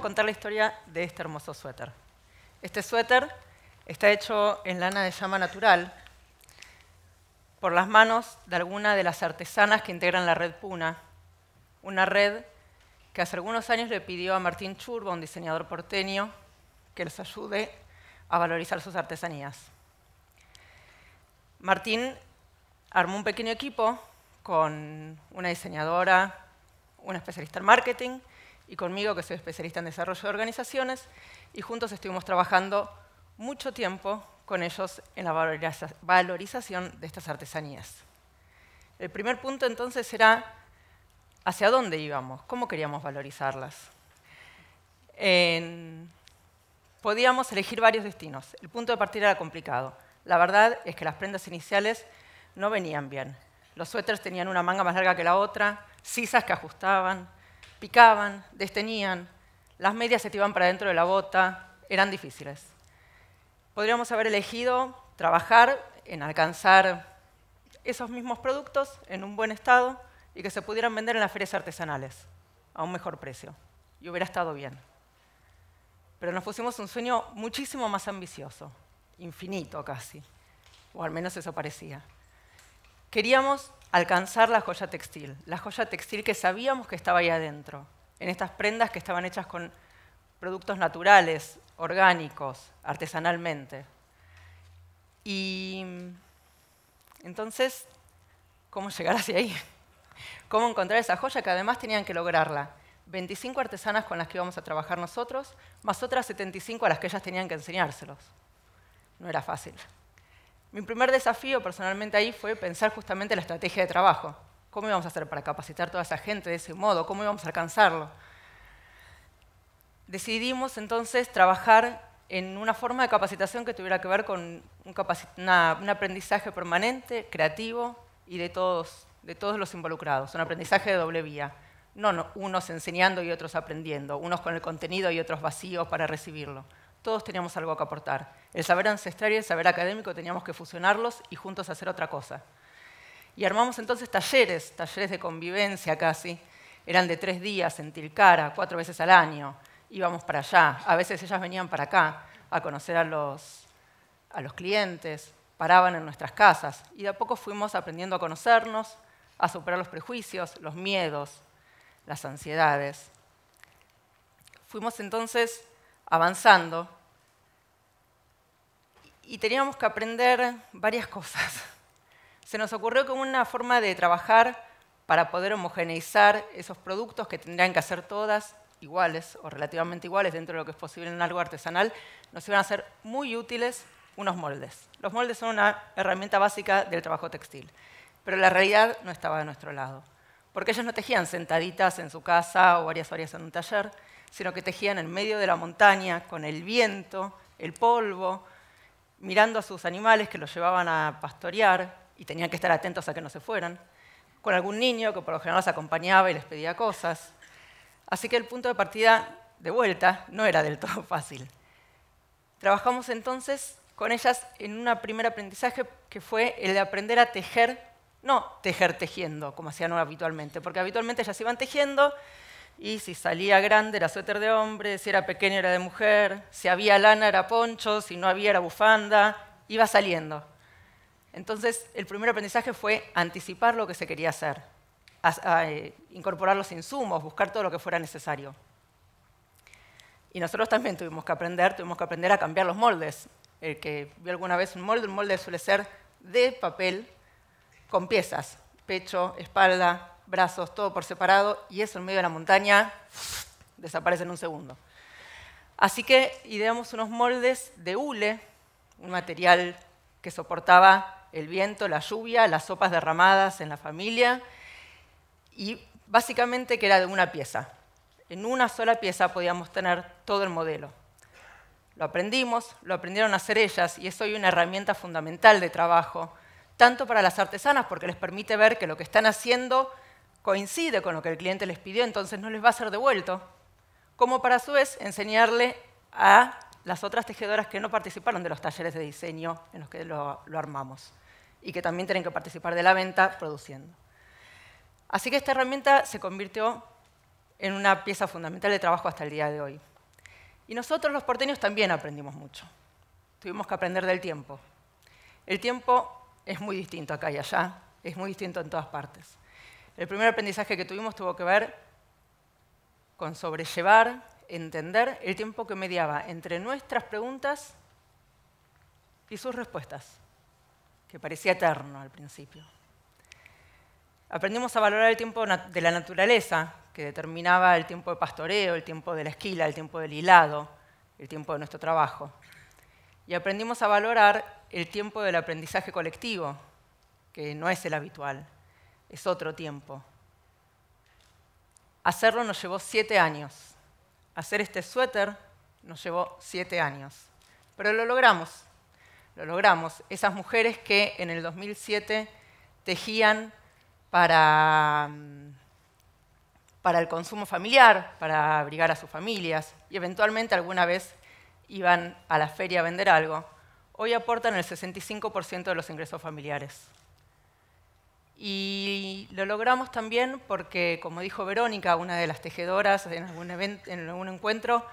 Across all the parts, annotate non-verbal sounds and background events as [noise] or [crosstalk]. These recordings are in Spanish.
contar la historia de este hermoso suéter. Este suéter está hecho en lana de llama natural por las manos de alguna de las artesanas que integran la red Puna, una red que hace algunos años le pidió a Martín Churba, un diseñador porteño, que les ayude a valorizar sus artesanías. Martín armó un pequeño equipo con una diseñadora, una especialista en marketing y conmigo, que soy especialista en desarrollo de organizaciones, y juntos estuvimos trabajando mucho tiempo con ellos en la valorización de estas artesanías. El primer punto entonces era hacia dónde íbamos, cómo queríamos valorizarlas. Podíamos elegir varios destinos. El punto de partida era complicado. La verdad es que las prendas iniciales no venían bien. Los suéteres tenían una manga más larga que la otra, sisas que ajustaban, picaban, desteñían, las medias se tiraban para dentro de la bota, eran difíciles. Podríamos haber elegido trabajar en alcanzar esos mismos productos en un buen estado y que se pudieran vender en las ferias artesanales a un mejor precio. Y hubiera estado bien. Pero nos pusimos un sueño muchísimo más ambicioso, infinito casi, o al menos eso parecía. Queríamos alcanzar la joya textil, la joya textil que sabíamos que estaba ahí adentro, en estas prendas que estaban hechas con productos naturales, orgánicos, artesanalmente. Y entonces, ¿cómo llegar hacia ahí? [laughs] ¿Cómo encontrar esa joya que además tenían que lograrla? 25 artesanas con las que íbamos a trabajar nosotros, más otras 75 a las que ellas tenían que enseñárselos. No era fácil. Mi primer desafío personalmente ahí fue pensar justamente la estrategia de trabajo. ¿Cómo íbamos a hacer para capacitar a toda esa gente de ese modo? ¿Cómo íbamos a alcanzarlo? Decidimos entonces trabajar en una forma de capacitación que tuviera que ver con un, aprendizaje permanente, creativo y de todos, los involucrados, un aprendizaje de doble vía. no unos enseñando y otros aprendiendo, unos con el contenido y otros vacíos para recibirlo todos teníamos algo que aportar. El saber ancestral y el saber académico teníamos que fusionarlos y juntos hacer otra cosa. Y armamos entonces talleres, talleres de convivencia casi. Eran de tres días en Tilcara, cuatro veces al año. Íbamos para allá. A veces ellas venían para acá a conocer a los, a los clientes, paraban en nuestras casas. Y de a poco fuimos aprendiendo a conocernos, a superar los prejuicios, los miedos, las ansiedades. Fuimos entonces avanzando y teníamos que aprender varias cosas. Se nos ocurrió como una forma de trabajar para poder homogeneizar esos productos que tendrían que hacer todas iguales o relativamente iguales dentro de lo que es posible en algo artesanal, nos iban a ser muy útiles unos moldes. Los moldes son una herramienta básica del trabajo textil, pero la realidad no estaba de nuestro lado, porque ellos no tejían sentaditas en su casa o varias horas en un taller, sino que tejían en medio de la montaña, con el viento, el polvo, mirando a sus animales que los llevaban a pastorear y tenían que estar atentos a que no se fueran, con algún niño que por lo general los acompañaba y les pedía cosas. Así que el punto de partida de vuelta no era del todo [laughs] fácil. Trabajamos entonces con ellas en un primer aprendizaje que fue el de aprender a tejer, no tejer tejiendo, como hacían habitualmente, porque habitualmente ellas iban tejiendo, y si salía grande era suéter de hombre, si era pequeño era de mujer, si había lana era poncho, si no había era bufanda, iba saliendo. Entonces, el primer aprendizaje fue anticipar lo que se quería hacer, ah, eh, incorporar los insumos, buscar todo lo que fuera necesario. Y nosotros también tuvimos que aprender, tuvimos que aprender a cambiar los moldes. El que vio alguna vez un molde, un molde suele ser de papel con piezas, pecho, espalda, brazos, todo por separado, y eso en medio de la montaña desaparece en un segundo. Así que ideamos unos moldes de hule, un material que soportaba el viento, la lluvia, las sopas derramadas en la familia, y básicamente que era de una pieza. En una sola pieza podíamos tener todo el modelo. Lo aprendimos, lo aprendieron a hacer ellas y es hoy una herramienta fundamental de trabajo, tanto para las artesanas porque les permite ver que lo que están haciendo coincide con lo que el cliente les pidió, entonces no les va a ser devuelto, como para a su vez enseñarle a las otras tejedoras que no participaron de los talleres de diseño en los que lo, lo armamos y que también tienen que participar de la venta produciendo. Así que esta herramienta se convirtió en una pieza fundamental de trabajo hasta el día de hoy. Y nosotros los porteños también aprendimos mucho. Tuvimos que aprender del tiempo. El tiempo es muy distinto acá y allá, es muy distinto en todas partes. El primer aprendizaje que tuvimos tuvo que ver con sobrellevar, entender el tiempo que mediaba entre nuestras preguntas y sus respuestas, que parecía eterno al principio. Aprendimos a valorar el tiempo de la naturaleza, que determinaba el tiempo de pastoreo, el tiempo de la esquila, el tiempo del hilado, el tiempo de nuestro trabajo. Y aprendimos a valorar el tiempo del aprendizaje colectivo, que no es el habitual es otro tiempo. Hacerlo nos llevó siete años. Hacer este suéter nos llevó siete años. Pero lo logramos, lo logramos. Esas mujeres que en el 2007 tejían para, mm, para el consumo familiar, para abrigar a sus familias y eventualmente alguna vez iban a la feria a vender algo, hoy aportan el 65% de los ingresos familiares. Y lo logramos también porque, como dijo Verónica, una de las tejedoras en algún, encuentro,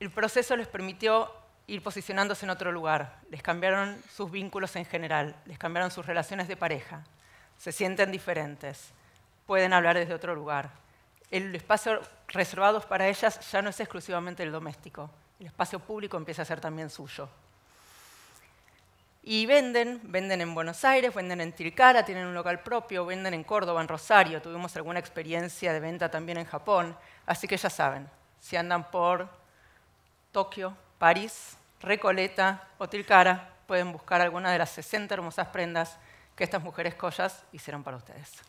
el proceso les permitió ir posicionándose en otro lugar. Les cambiaron sus vínculos en general, les cambiaron sus relaciones de pareja. Se sienten diferentes, pueden hablar desde otro lugar. El espacio reservado para ellas ya no es exclusivamente el doméstico. El espacio público empieza a ser también suyo y venden, venden en Buenos Aires, venden en Tilcara, tienen un local propio, venden en Córdoba, en Rosario, tuvimos alguna experiencia de venta también en Japón, así que ya saben, si andan por Tokio, París, Recoleta o Tilcara, pueden buscar alguna de las 60 hermosas prendas que estas mujeres collas hicieron para ustedes.